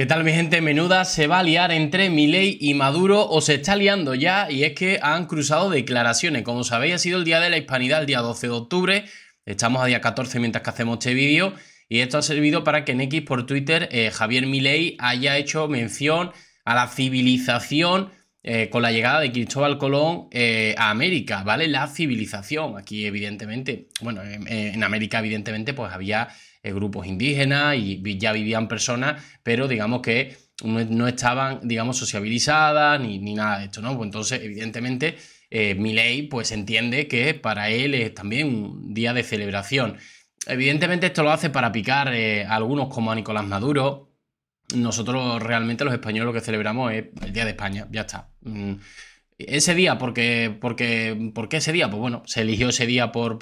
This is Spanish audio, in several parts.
¿Qué tal mi gente? Menuda se va a liar entre Milei y Maduro o se está liando ya y es que han cruzado declaraciones. Como sabéis ha sido el Día de la Hispanidad el día 12 de octubre, estamos a día 14 mientras que hacemos este vídeo y esto ha servido para que en X por Twitter eh, Javier Milei haya hecho mención a la civilización eh, con la llegada de Cristóbal Colón eh, a América, ¿vale? La civilización. Aquí, evidentemente, bueno, en, eh, América, evidentemente, pues había grupos indígenas y ya vivían personas, pero digamos que no, estaban, digamos, sociabilizadas ni, nada de esto, ¿no? Pues entonces, evidentemente, Miley, pues entiende que para él es también un día de celebración. Evidentemente, esto lo hace para picar a algunos como a Nicolás Maduro, nosotros realmente los españoles lo que celebramos es el Día de España, ya está. Mm. Ese día, porque, porque, ¿por qué ese día? Pues bueno, se eligió ese día por,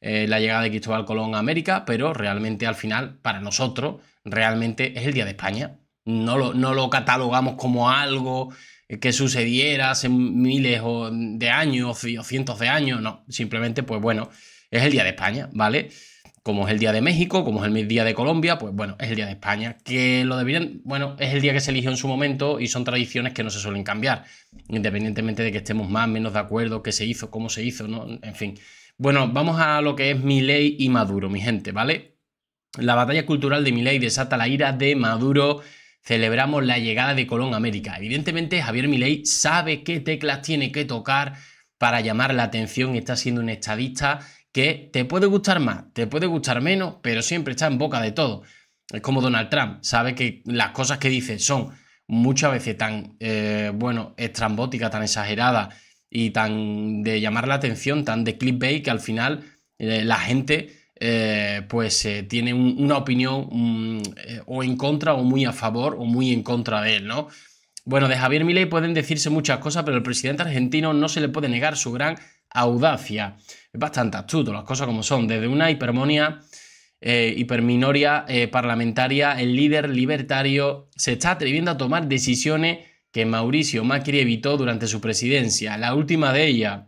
eh, la llegada de Cristóbal Colón a América, pero realmente al final, para nosotros, realmente es el Día de España. No lo, no lo catalogamos como algo que sucediera hace miles de años o cientos de años, no, simplemente, pues bueno, es el Día de España, ¿vale? como es el día de México, como es el día de Colombia, pues bueno, es el día de España, que lo deberían, bueno, es el día que se eligió en su momento y son tradiciones que no se suelen cambiar, independientemente de que estemos más, o menos de acuerdo, qué se hizo, cómo se hizo, ¿no? En fin. Bueno, vamos a lo que es Milei y Maduro, mi gente, ¿vale? La batalla cultural de Milei desata la ira de Maduro. Celebramos la llegada de Colón a América. Evidentemente, Javier Milei sabe qué teclas tiene que tocar para llamar la atención y está siendo un estadista que te puede gustar más, te puede gustar menos, pero siempre está en boca de todo. Es como Donald Trump, sabe que las cosas que dice son muchas veces tan, eh, bueno, estrambóticas, tan exageradas y tan de llamar la atención, tan de clickbait, que al final eh, la gente eh, pues tiene una opinión mm, o en contra o muy a favor o muy en contra de él, ¿no? Bueno, de Javier Milei pueden decirse muchas cosas, pero el presidente argentino no se le puede negar su gran audacia. Es bastante astuto, las cosas como son. Desde una hipermonia, eh, hiperminoria eh, parlamentaria, el líder libertario se está atreviendo a tomar decisiones que Mauricio Macri evitó durante su presidencia. La última de ellas,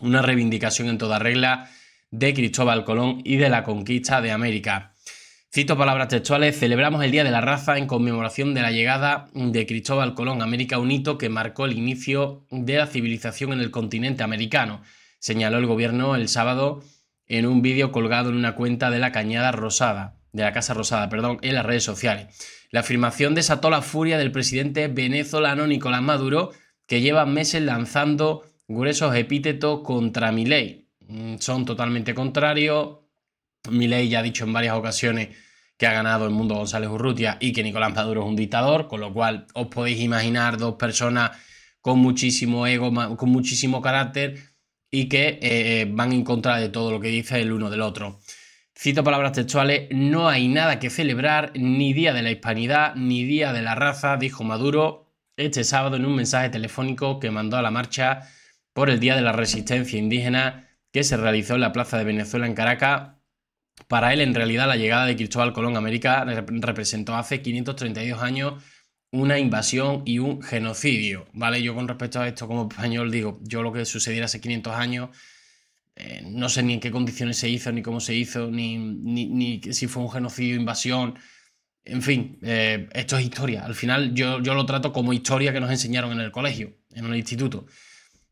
una reivindicación en toda regla de Cristóbal Colón y de la conquista de América. Cito palabras textuales, celebramos el Día de la Raza en conmemoración de la llegada de Cristóbal Colón a América, un hito que marcó el inicio de la civilización en el continente americano, señaló el gobierno el sábado en un vídeo colgado en una cuenta de la Cañada Rosada, de la Casa Rosada, perdón, en las redes sociales. La afirmación desató la furia del presidente venezolano Nicolás Maduro, que lleva meses lanzando gruesos epítetos contra mi ley, mm, Son totalmente contrarios, Milei ya ha dicho en varias ocasiones que ha ganado el mundo González Urrutia y que Nicolás Maduro es un dictador, con lo cual os podéis imaginar dos personas con muchísimo ego, con muchísimo carácter y que eh, eh, van en contra de todo lo que dice el uno del otro. Cito palabras textuales, no hay nada que celebrar, ni Día de la Hispanidad, ni Día de la Raza, dijo Maduro este sábado en un mensaje telefónico que mandó a la marcha por el Día de la Resistencia Indígena que se realizó en la Plaza de Venezuela en Caracas para él, en realidad, la llegada de Cristóbal Colón a América representó hace 532 años una invasión y un genocidio, ¿vale? Yo con respecto a esto como español digo, yo lo que sucediera hace 500 años, eh, no sé ni en qué condiciones se hizo, ni cómo se hizo, ni, si fue un genocidio, invasión, en fin, eh, esto es historia. Al final yo, yo lo trato como historia que nos enseñaron en el colegio, en el instituto.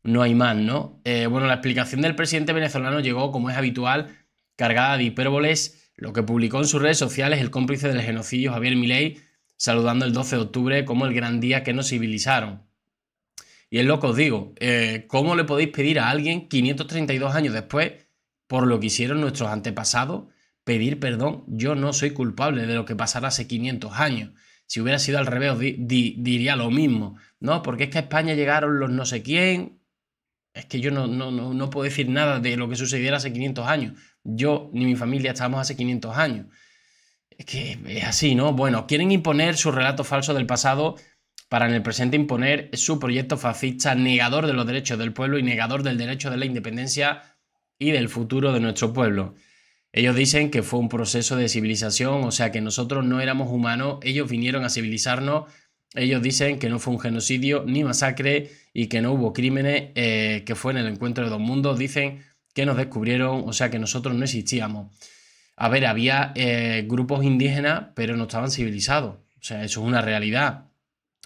No hay más, ¿no? Eh, bueno, la explicación del presidente venezolano llegó, como es habitual, cargada de hipérboles lo que publicó en sus redes sociales el cómplice del genocidio Javier Milei, saludando el 12 de octubre como el gran día que nos civilizaron. Y es lo que os digo, eh, ¿cómo le podéis pedir a alguien 532 años después, por lo que hicieron nuestros antepasados, pedir perdón? Yo no soy culpable de lo que pasara hace 500 años. Si hubiera sido al revés, diría lo mismo. No, porque es que a España llegaron los no sé quién. Es que yo no, no, no puedo decir nada de lo que sucediera hace 500 años yo ni mi familia estábamos hace 500 años. Es que es así, ¿no? Bueno, quieren imponer su relato falso del pasado para en el presente imponer su proyecto fascista negador de los derechos del pueblo y negador del derecho de la independencia y del futuro de nuestro pueblo. Ellos dicen que fue un proceso de civilización, o sea que nosotros no éramos humanos, ellos vinieron a civilizarnos, ellos dicen que no fue un genocidio ni masacre y que no hubo crímenes, eh, que fue en el encuentro de dos mundos, dicen que nos descubrieron, o sea que nosotros no existíamos. A ver, había eh, grupos indígenas, pero no estaban civilizados. O sea, eso es una realidad.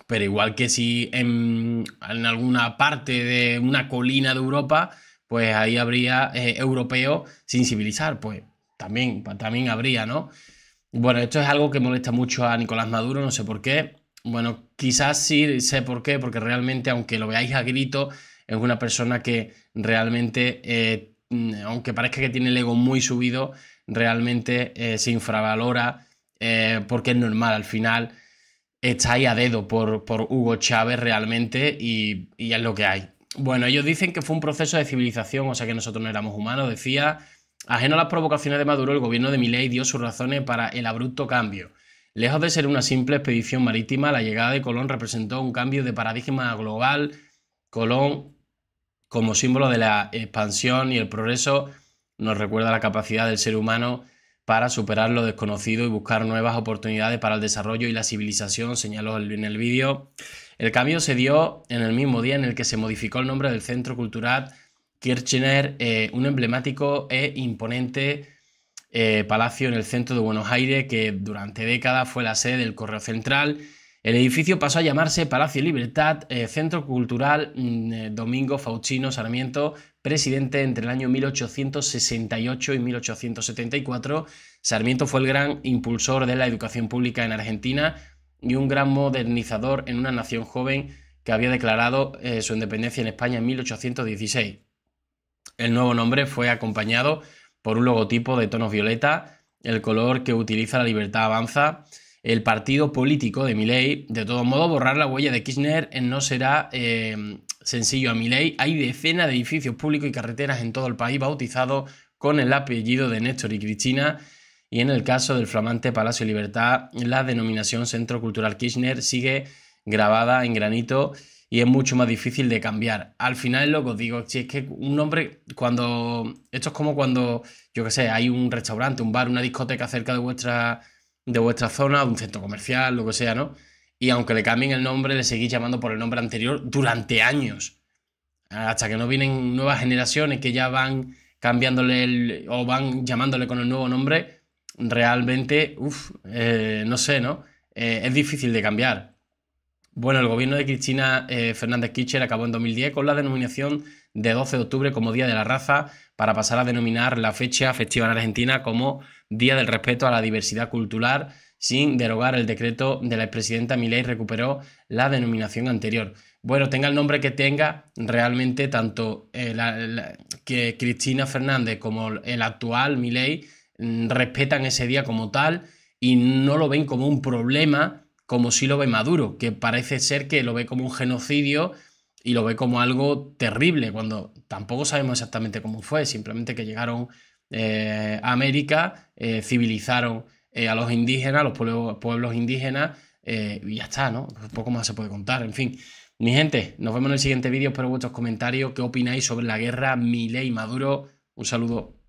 Pero igual que si en, alguna parte de una colina de Europa, pues ahí habría eh, europeos sin civilizar, pues también, pues también habría, ¿no? Bueno, esto es algo que molesta mucho a Nicolás Maduro, no sé por qué. Bueno, quizás sí sé por qué, porque realmente, aunque lo veáis a grito, es una persona que realmente eh, Mm, aunque parezca que tiene el ego muy subido, realmente eh, se infravalora eh, porque es normal, al final está ahí a dedo por, Hugo Chávez realmente y, es lo que hay. Bueno, ellos dicen que fue un proceso de civilización, o sea que nosotros no éramos humanos, decía, ajeno a las provocaciones de Maduro, el gobierno de Milei dio sus razones para el abrupto cambio. Lejos de ser una simple expedición marítima, la llegada de Colón representó un cambio de paradigma global. Colón como símbolo de la expansión y el progreso, nos recuerda la capacidad del ser humano para superar lo desconocido y buscar nuevas oportunidades para el desarrollo y la civilización, señaló en el vídeo. El cambio se dio en el mismo día en el que se modificó el nombre del Centro Cultural Kirchner, eh, un emblemático e imponente eh, palacio en el centro de Buenos Aires que durante décadas fue la sede del Correo Central el edificio pasó a llamarse Palacio Libertad, eh, Centro Cultural mm, eh, Domingo Fauchino Sarmiento, presidente entre el año 1868 y 1874. Sarmiento fue el gran impulsor de la educación pública en Argentina y un gran modernizador en una nación joven que había declarado eh, su independencia en España en 1816. El nuevo nombre fue acompañado por un logotipo de tonos violeta, el color que utiliza la libertad avanza el partido político de Milley. De todo modo, borrar la huella de Kirchner no será eh, sencillo a Milley. Hay decenas de edificios públicos y carreteras en todo el país bautizados con el apellido de Néstor y Cristina. Y en el caso del flamante Palacio Libertad, la denominación Centro Cultural Kirchner sigue grabada en granito y es mucho más difícil de cambiar. Al final lo que os digo, es que un nombre cuando. Esto es como cuando, yo qué sé, hay un restaurante, un bar, una discoteca cerca de vuestra de vuestra zona, de un centro comercial, lo que sea, ¿no? Y aunque le cambien el nombre, le seguís llamando por el nombre anterior durante años. Hasta que no vienen nuevas generaciones que ya van cambiándole el, o van llamándole con el nuevo nombre, realmente, uff, eh, no sé, ¿no? Eh, es difícil de cambiar. Bueno, el gobierno de Cristina eh, Fernández Kirchner acabó en 2010 con la denominación de 12 de octubre como Día de la Raza para pasar a denominar la fecha festiva en Argentina como Día del Respeto a la Diversidad Cultural sin derogar el decreto de la expresidenta Milei recuperó la denominación anterior. Bueno, tenga el nombre que tenga, realmente tanto eh, que Cristina Fernández como el actual Milei mm, respetan ese día como tal y no lo ven como un problema como si lo ve Maduro, que parece ser que lo ve como un genocidio y lo ve como algo terrible, cuando tampoco sabemos exactamente cómo fue, simplemente que llegaron eh, a América, eh, civilizaron eh, a los indígenas, a los pueblos, pueblos indígenas, y ya está, ¿no? Pues poco más se puede contar, en fin. Mi gente, nos vemos en el siguiente vídeo, espero vuestros comentarios, qué opináis sobre la guerra Milei-Maduro. Un saludo.